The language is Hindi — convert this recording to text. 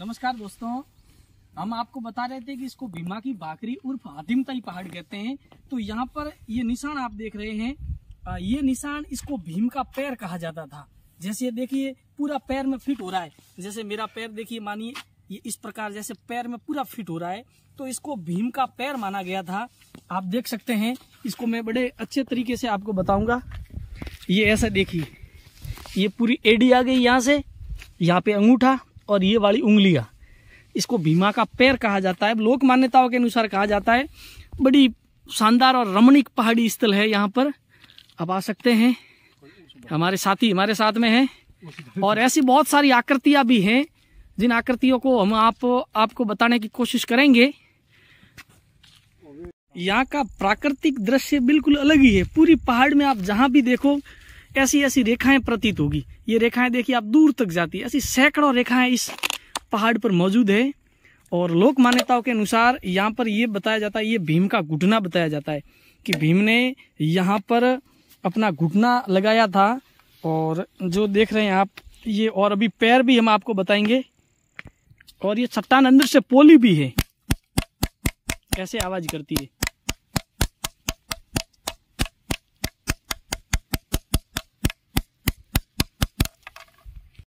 नमस्कार दोस्तों हम आपको बता रहे थे कि इसको भीमा की बाकरी उर्फ आदिमताई पहाड़ कहते हैं तो यहाँ पर ये निशान आप देख रहे हैं ये निशान इसको भीम का पैर कहा जाता था जैसे ये देखिए पूरा पैर में फिट हो रहा है जैसे मेरा पैर देखिए मानिए ये इस प्रकार जैसे पैर में पूरा फिट हो रहा है तो इसको भीम का पैर माना गया था आप देख सकते हैं इसको मैं बड़े अच्छे तरीके से आपको बताऊंगा ये ऐसा देखिए ये पूरी एडी आ गई यहाँ से यहाँ पे अंगूठा और ये वाली उंगलिया इसको भीमा का पैर कहा जाता है लोक मान्यताओं के अनुसार कहा जाता है बड़ी शानदार और रमणीक पहाड़ी स्थल है यहाँ पर आप आ सकते हैं हमारे साथी हमारे साथ में हैं और ऐसी बहुत सारी आकृतियां भी हैं जिन आकृतियों को हम आप आपको बताने की कोशिश करेंगे यहाँ का प्राकृतिक दृश्य बिल्कुल अलग ही है पूरी पहाड़ में आप जहाँ भी देखो ऐसी ऐसी रेखाएं प्रतीत होगी ये रेखाएं देखिए आप दूर तक जाती है ऐसी सैकड़ों रेखाएं इस पहाड़ पर मौजूद है और लोक मान्यताओं के अनुसार यहाँ पर ये बताया जाता है ये भीम का घुटना बताया जाता है कि भीम ने यहाँ पर अपना घुटना लगाया था और जो देख रहे हैं आप ये और अभी पैर भी हम आपको बताएंगे और ये चट्टान अंदर से पोली भी है कैसे आवाज करती है